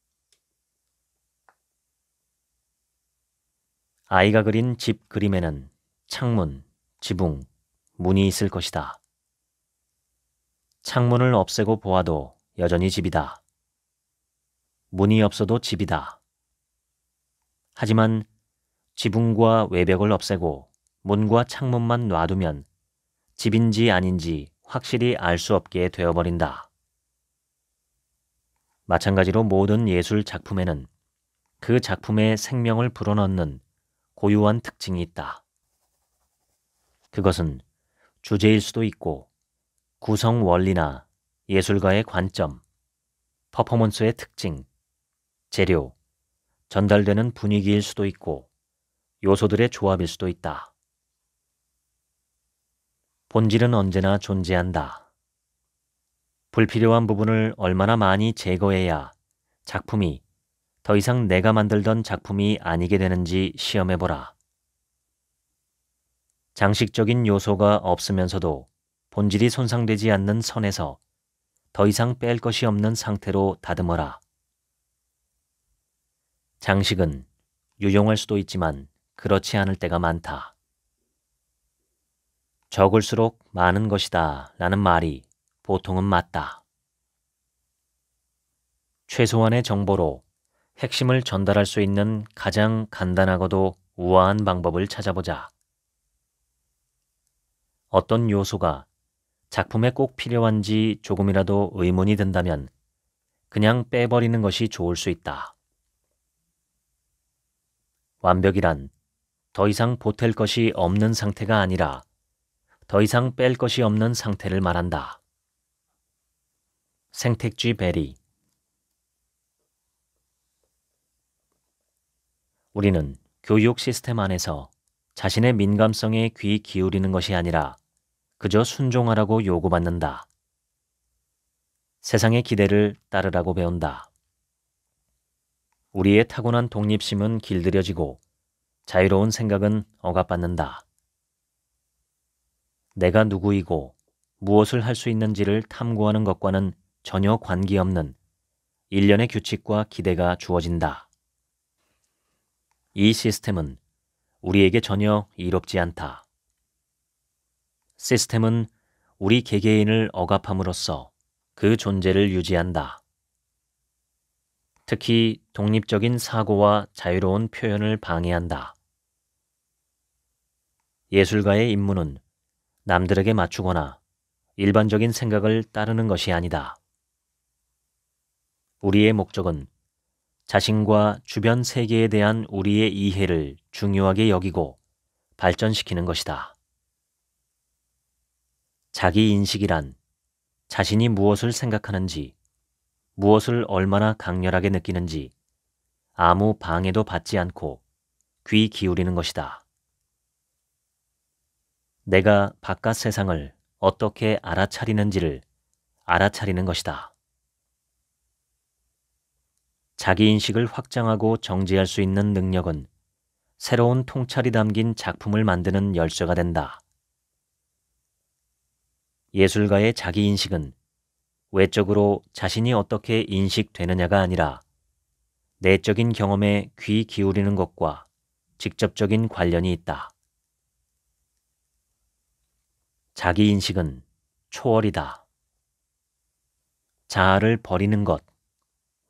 아이가 그린 집 그림에는 창문, 지붕, 문이 있을 것이다. 창문을 없애고 보아도 여전히 집이다. 문이 없어도 집이다. 하지만 지붕과 외벽을 없애고 문과 창문만 놔두면 집인지 아닌지 확실히 알 수 없게 되어버린다. 마찬가지로 모든 예술 작품에는 그 작품의 생명을 불어넣는 고유한 특징이 있다. 그것은 주제일 수도 있고 구성 원리나 예술가의 관점, 퍼포먼스의 특징, 재료, 전달되는 분위기일 수도 있고 요소들의 조합일 수도 있다. 본질은 언제나 존재한다. 불필요한 부분을 얼마나 많이 제거해야 작품이 더 이상 내가 만들던 작품이 아니게 되는지 시험해보라. 장식적인 요소가 없으면서도 본질이 손상되지 않는 선에서 더 이상 뺄 것이 없는 상태로 다듬어라. 장식은 유용할 수도 있지만 그렇지 않을 때가 많다. 적을수록 많은 것이다 라는 말이 보통은 맞다. 최소한의 정보로 핵심을 전달할 수 있는 가장 간단하고도 우아한 방법을 찾아보자. 어떤 요소가 작품에 꼭 필요한지 조금이라도 의문이 든다면 그냥 빼버리는 것이 좋을 수 있다. 완벽이란 더 이상 보탤 것이 없는 상태가 아니라 더 이상 뺄 것이 없는 상태를 말한다. 생택쥐 베리 우리는 교육 시스템 안에서 자신의 민감성에 귀 기울이는 것이 아니라 그저 순종하라고 요구받는다. 세상의 기대를 따르라고 배운다. 우리의 타고난 독립심은 길들여지고 자유로운 생각은 억압받는다. 내가 누구이고 무엇을 할 수 있는지를 탐구하는 것과는 전혀 관계없는 일련의 규칙과 기대가 주어진다. 이 시스템은 우리에게 전혀 이롭지 않다. 시스템은 우리 개개인을 억압함으로써 그 존재를 유지한다. 특히 독립적인 사고와 자유로운 표현을 방해한다. 예술가의 임무는 남들에게 맞추거나 일반적인 생각을 따르는 것이 아니다. 우리의 목적은 자신과 주변 세계에 대한 우리의 이해를 중요하게 여기고 발전시키는 것이다. 자기 인식이란 자신이 무엇을 생각하는지, 무엇을 얼마나 강렬하게 느끼는지 아무 방해도 받지 않고 귀 기울이는 것이다. 내가 바깥 세상을 어떻게 알아차리는지를 알아차리는 것이다. 자기 인식을 확장하고 정지할 수 있는 능력은 새로운 통찰이 담긴 작품을 만드는 열쇠가 된다. 예술가의 자기 인식은 외적으로 자신이 어떻게 인식되느냐가 아니라 내적인 경험에 귀 기울이는 것과 직접적인 관련이 있다. 자기 인식은 초월이다. 자아를 버리는 것,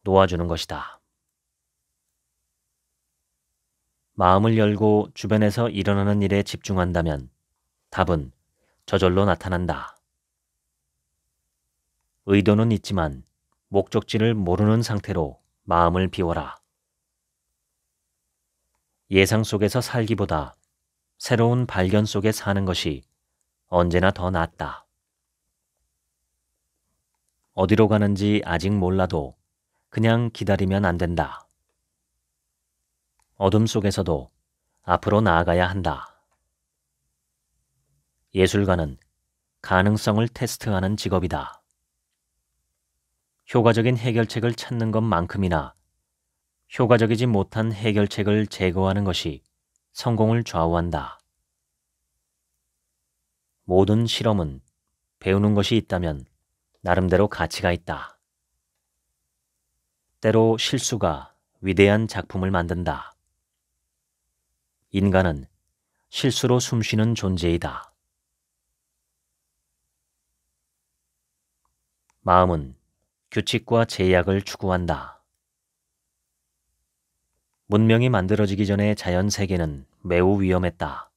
놓아주는 것이다. 마음을 열고 주변에서 일어나는 일에 집중한다면 답은 저절로 나타난다. 의도는 있지만 목적지를 모르는 상태로 마음을 비워라. 예상 속에서 살기보다 새로운 발견 속에 사는 것이 언제나 더 낫다. 어디로 가는지 아직 몰라도 그냥 기다리면 안 된다. 어둠 속에서도 앞으로 나아가야 한다. 예술가는 가능성을 테스트하는 직업이다. 효과적인 해결책을 찾는 것만큼이나 효과적이지 못한 해결책을 제거하는 것이 성공을 좌우한다. 모든 실험은 배우는 것이 있다면 나름대로 가치가 있다. 때로 실수가 위대한 작품을 만든다. 인간은 실수로 숨쉬는 존재이다. 마음은 규칙과 제약을 추구한다. 문명이 만들어지기 전에 자연 세계는 매우 위험했다.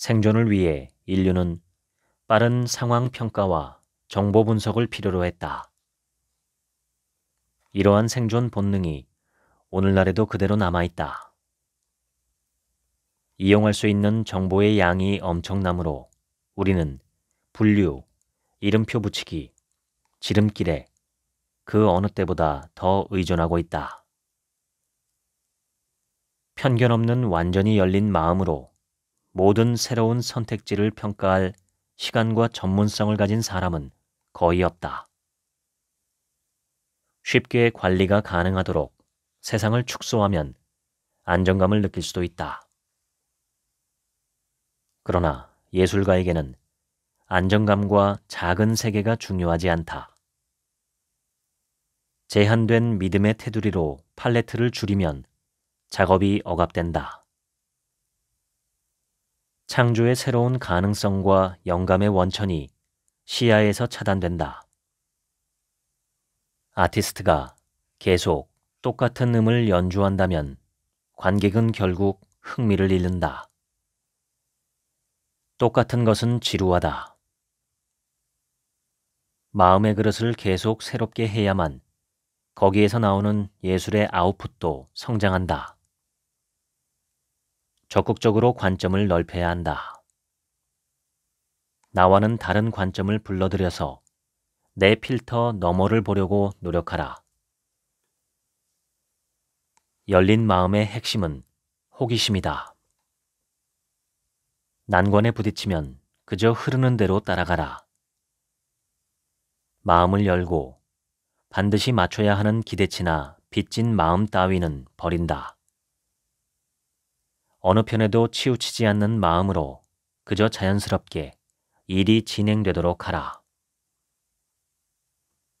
생존을 위해 인류는 빠른 상황 평가와 정보 분석을 필요로 했다. 이러한 생존 본능이 오늘날에도 그대로 남아있다. 이용할 수 있는 정보의 양이 엄청나므로 우리는 분류, 이름표 붙이기, 지름길에 그 어느 때보다 더 의존하고 있다. 편견 없는 완전히 열린 마음으로 모든 새로운 선택지를 평가할 시간과 전문성을 가진 사람은 거의 없다. 쉽게 관리가 가능하도록 세상을 축소하면 안정감을 느낄 수도 있다. 그러나 예술가에게는 안정감과 작은 세계가 중요하지 않다. 제한된 믿음의 테두리로 팔레트를 줄이면 작업이 억압된다. 창조의 새로운 가능성과 영감의 원천이 시야에서 차단된다. 아티스트가 계속 똑같은 음을 연주한다면 관객은 결국 흥미를 잃는다. 똑같은 것은 지루하다. 마음의 그릇을 계속 새롭게 해야만 거기에서 나오는 예술의 아웃풋도 성장한다. 적극적으로 관점을 넓혀야 한다. 나와는 다른 관점을 불러들여서 내 필터 너머를 보려고 노력하라. 열린 마음의 핵심은 호기심이다. 난관에 부딪히면 그저 흐르는 대로 따라가라. 마음을 열고 반드시 맞춰야 하는 기대치나 빚진 마음 따위는 버린다. 어느 편에도 치우치지 않는 마음으로 그저 자연스럽게 일이 진행되도록 하라.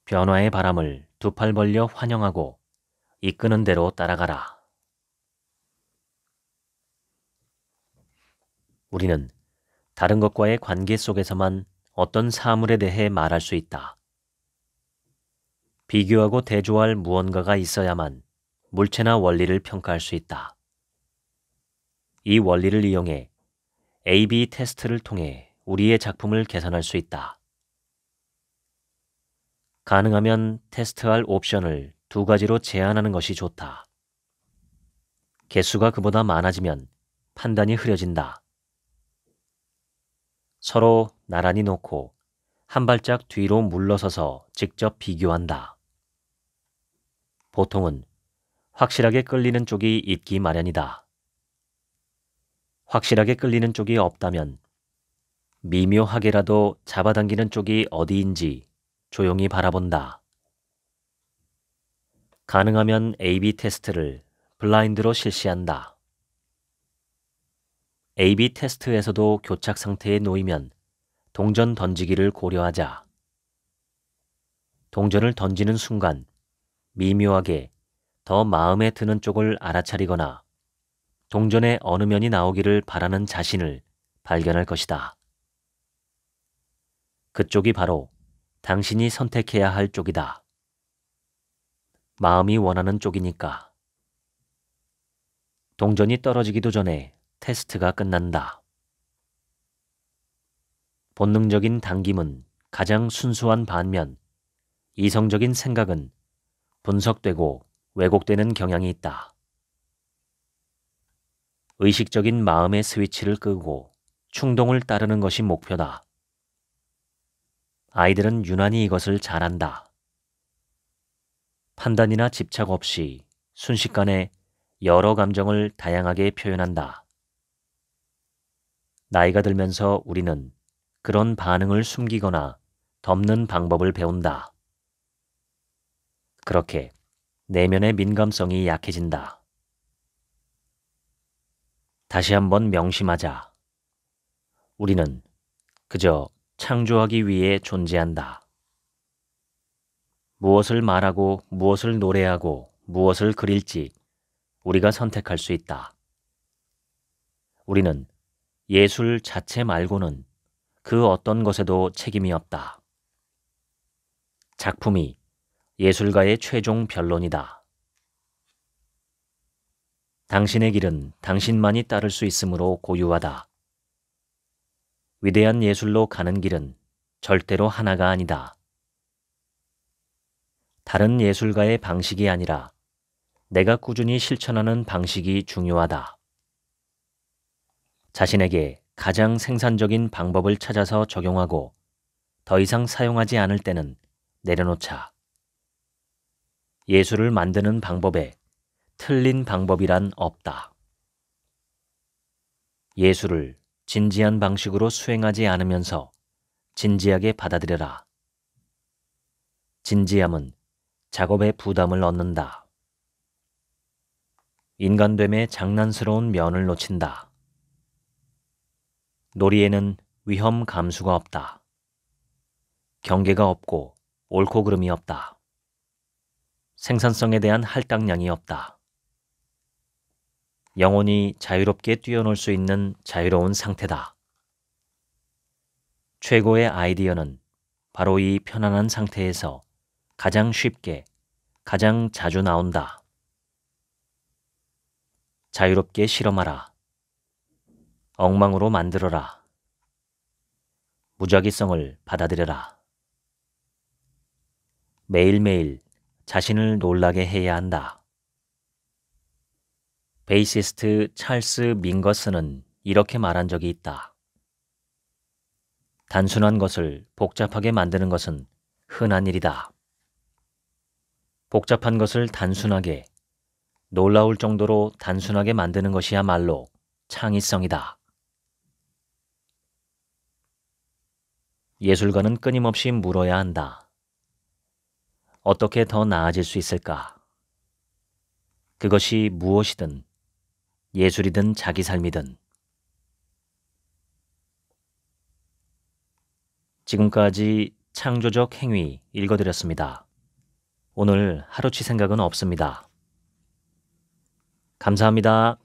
변화의 바람을 두 팔 벌려 환영하고 이끄는 대로 따라가라. 우리는 다른 것과의 관계 속에서만 어떤 사물에 대해 말할 수 있다. 비교하고 대조할 무언가가 있어야만 물체나 원리를 평가할 수 있다. 이 원리를 이용해 A-B 테스트를 통해 우리의 작품을 개선할 수 있다. 가능하면 테스트할 옵션을 두 가지로 제한하는 것이 좋다. 개수가 그보다 많아지면 판단이 흐려진다. 서로 나란히 놓고 한 발짝 뒤로 물러서서 직접 비교한다. 보통은 확실하게 끌리는 쪽이 있기 마련이다. 확실하게 끌리는 쪽이 없다면 미묘하게라도 잡아당기는 쪽이 어디인지 조용히 바라본다. 가능하면 A-B 테스트를 블라인드로 실시한다. A-B 테스트에서도 교착 상태에 놓이면 동전 던지기를 고려하자. 동전을 던지는 순간 미묘하게 더 마음에 드는 쪽을 알아차리거나 동전의 어느 면이 나오기를 바라는 자신을 발견할 것이다. 그쪽이 바로 당신이 선택해야 할 쪽이다. 마음이 원하는 쪽이니까. 동전이 떨어지기도 전에 테스트가 끝난다. 본능적인 당김은 가장 순수한 반면 이성적인 생각은 분석되고 왜곡되는 경향이 있다. 의식적인 마음의 스위치를 끄고 충동을 따르는 것이 목표다. 아이들은 유난히 이것을 잘한다. 판단이나 집착 없이 순식간에 여러 감정을 다양하게 표현한다. 나이가 들면서 우리는 그런 반응을 숨기거나 덮는 방법을 배운다. 그렇게 내면의 민감성이 약해진다. 다시 한번 명심하자. 우리는 그저 창조하기 위해 존재한다. 무엇을 말하고 무엇을 노래하고 무엇을 그릴지 우리가 선택할 수 있다. 우리는 예술 자체 말고는 그 어떤 것에도 책임이 없다. 작품이 예술가의 최종 변론이다. 당신의 길은 당신만이 따를 수 있으므로 고유하다. 위대한 예술로 가는 길은 절대로 하나가 아니다. 다른 예술가의 방식이 아니라 내가 꾸준히 실천하는 방식이 중요하다. 자신에게 가장 생산적인 방법을 찾아서 적용하고 더 이상 사용하지 않을 때는 내려놓자. 예술을 만드는 방법에 틀린 방법이란 없다. 예수를 진지한 방식으로 수행하지 않으면서 진지하게 받아들여라. 진지함은 작업의 부담을 얻는다. 인간됨의 장난스러운 면을 놓친다. 놀이에는 위험 감수가 없다. 경계가 없고 옳고 그름이 없다. 생산성에 대한 할당량이 없다. 영혼이 자유롭게 뛰어놀 수 있는 자유로운 상태다. 최고의 아이디어는 바로 이 편안한 상태에서 가장 쉽게, 가장 자주 나온다. 자유롭게 실험하라. 엉망으로 만들어라. 무작위성을 받아들여라. 매일매일 자신을 놀라게 해야 한다. 베이시스트 찰스 민거스는 이렇게 말한 적이 있다. 단순한 것을 복잡하게 만드는 것은 흔한 일이다. 복잡한 것을 단순하게, 놀라울 정도로 단순하게 만드는 것이야말로 창의성이다. 예술가는 끊임없이 물어야 한다. 어떻게 더 나아질 수 있을까? 그것이 무엇이든 예술이든 자기 삶이든 지금까지 창조적 행위 읽어드렸습니다. 오늘 하루치 생각은 없습니다. 감사합니다.